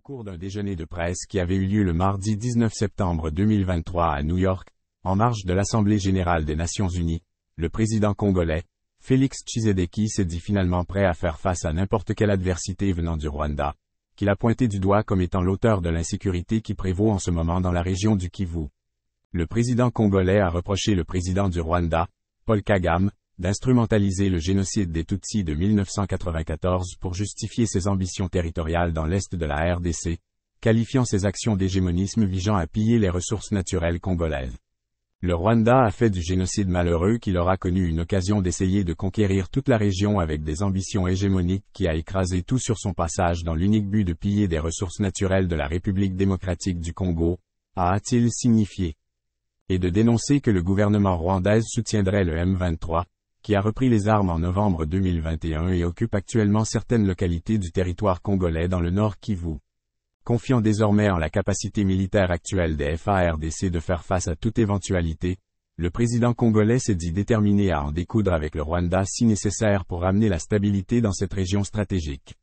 Au cours d'un déjeuner de presse qui avait eu lieu le mardi 19 septembre 2023 à New York, en marge de l'Assemblée générale des Nations unies, le président congolais, Félix Tshisekedi s'est dit finalement prêt à faire face à n'importe quelle adversité venant du Rwanda, qu'il a pointé du doigt comme étant l'auteur de l'insécurité qui prévaut en ce moment dans la région du Kivu. Le président congolais a reproché le président du Rwanda, Paul Kagame, d'instrumentaliser le génocide des Tutsis de 1994 pour justifier ses ambitions territoriales dans l'est de la RDC, qualifiant ses actions d'hégémonisme visant à piller les ressources naturelles congolaises. Le Rwanda a fait du génocide malheureux qu'il aura connu une occasion d'essayer de conquérir toute la région avec des ambitions hégémoniques qui a écrasé tout sur son passage dans l'unique but de piller des ressources naturelles de la République démocratique du Congo, a-t-il signifié et de dénoncer que le gouvernement rwandais soutiendrait le M23, qui a repris les armes en novembre 2021 et occupe actuellement certaines localités du territoire congolais dans le nord Kivu. Confiant désormais en la capacité militaire actuelle des FARDC de faire face à toute éventualité, le président congolais s'est dit déterminé à en découdre avec le Rwanda si nécessaire pour ramener la stabilité dans cette région stratégique.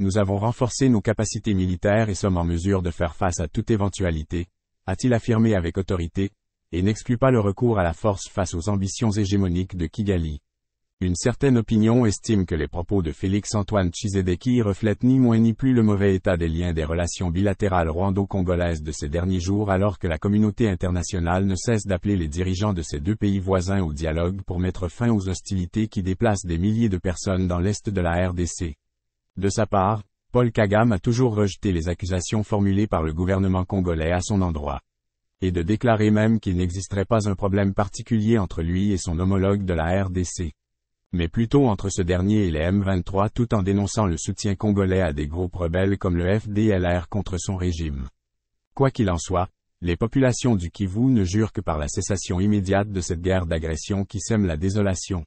Nous avons renforcé nos capacités militaires et sommes en mesure de faire face à toute éventualité, a-t-il affirmé avec autorité, et n'exclut pas le recours à la force face aux ambitions hégémoniques de Kigali. Une certaine opinion estime que les propos de Félix-Antoine Tshisekedi reflètent ni moins ni plus le mauvais état des liens des relations bilatérales rwando-congolaises de ces derniers jours alors que la communauté internationale ne cesse d'appeler les dirigeants de ces deux pays voisins au dialogue pour mettre fin aux hostilités qui déplacent des milliers de personnes dans l'est de la RDC. De sa part, Paul Kagame a toujours rejeté les accusations formulées par le gouvernement congolais à son endroit et de déclarer même qu'il n'existerait pas un problème particulier entre lui et son homologue de la RDC. Mais plutôt entre ce dernier et les M23 tout en dénonçant le soutien congolais à des groupes rebelles comme le FDLR contre son régime. Quoi qu'il en soit, les populations du Kivu ne jurent que par la cessation immédiate de cette guerre d'agression qui sème la désolation.